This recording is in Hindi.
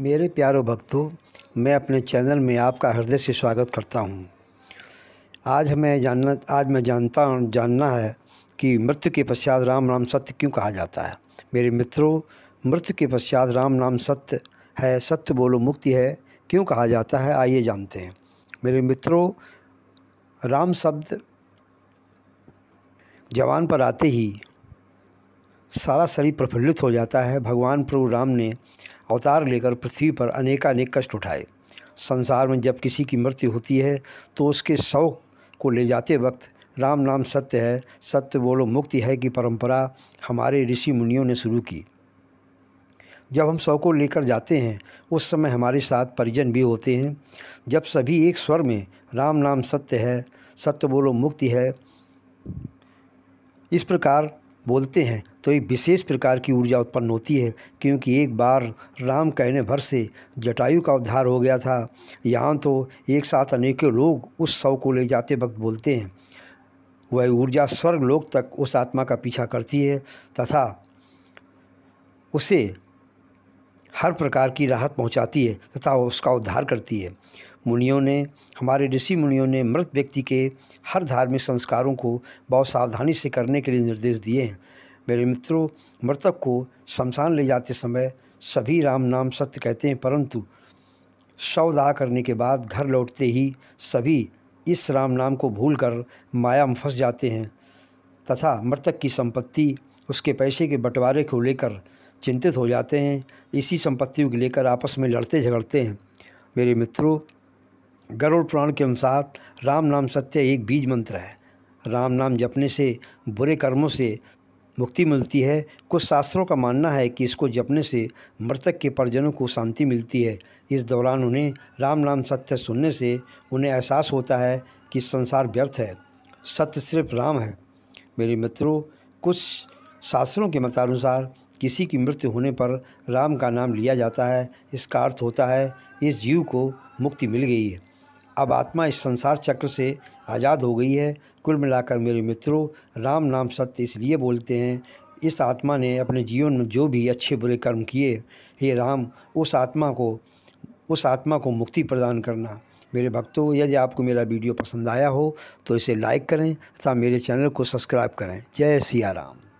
मेरे प्यारों भक्तों मैं अपने चैनल में आपका हृदय से स्वागत करता हूँ आज हमें जानना आज मैं जानता हूँ जानना है कि मृत्यु के पश्चात राम राम सत्य क्यों कहा जाता है मेरे मित्रों मृत्यु के पश्चात राम नाम सत्य है सत्य बोलो मुक्ति है क्यों कहा जाता है आइए जानते हैं मेरे मित्रों राम शब्द जवान पर आते ही सारा शरीर प्रफुल्लित हो जाता है भगवान प्रभु राम ने अवतार लेकर पृथ्वी पर अनेकानेक कष्ट उठाए संसार में जब किसी की मृत्यु होती है तो उसके शव को ले जाते वक्त राम नाम सत्य है सत्य बोलो मुक्ति है की परंपरा हमारे ऋषि मुनियों ने शुरू की जब हम शव को लेकर जाते हैं उस समय हमारे साथ परिजन भी होते हैं जब सभी एक स्वर में राम नाम सत्य है सत्य बोलो मुक्ति है इस प्रकार बोलते हैं तो एक विशेष प्रकार की ऊर्जा उत्पन्न होती है क्योंकि एक बार राम कहने भर से जटायु का उद्धार हो गया था यहाँ तो एक साथ अनेकों लोग उस शव को ले जाते वक्त बोलते हैं वह ऊर्जा स्वर्ग लोक तक उस आत्मा का पीछा करती है तथा उसे हर प्रकार की राहत पहुंचाती है तथा उसका उद्धार करती है मुनियों ने हमारे ऋषि मुनियों ने मृत व्यक्ति के हर धार्मिक संस्कारों को बहुत सावधानी से करने के लिए निर्देश दिए हैं मेरे मित्रों मृतक को शमशान ले जाते समय सभी राम नाम सत्य कहते हैं परंतु शव दाह करने के बाद घर लौटते ही सभी इस राम नाम को भूल कर माया में फंस जाते हैं तथा मृतक की संपत्ति उसके पैसे के बंटवारे को लेकर चिंतित हो जाते हैं इसी संपत्तियों को लेकर आपस में लड़ते झगड़ते हैं मेरे मित्रों गरुड़ पुराण के अनुसार राम नाम सत्य एक बीज मंत्र है राम नाम जपने से बुरे कर्मों से मुक्ति मिलती है कुछ शास्त्रों का मानना है कि इसको जपने से मृतक के परिजनों को शांति मिलती है इस दौरान उन्हें राम नाम सत्य सुनने से उन्हें एहसास होता है कि संसार व्यर्थ है सत्य सिर्फ राम है मेरे मित्रों कुछ शास्त्रों के मतानुसार किसी की मृत्यु होने पर राम का नाम लिया जाता है इसका अर्थ होता है इस जीव को मुक्ति मिल गई है अब आत्मा इस संसार चक्र से आज़ाद हो गई है कुल मिलाकर मेरे मित्रों राम नाम सत्य इसलिए बोलते हैं इस आत्मा ने अपने जीवन में जो भी अच्छे बुरे कर्म किए हे राम उस आत्मा को उस आत्मा को मुक्ति प्रदान करना मेरे भक्तों यदि आपको मेरा वीडियो पसंद आया हो तो इसे लाइक करें तथा मेरे चैनल को सब्सक्राइब करें जय सिया राम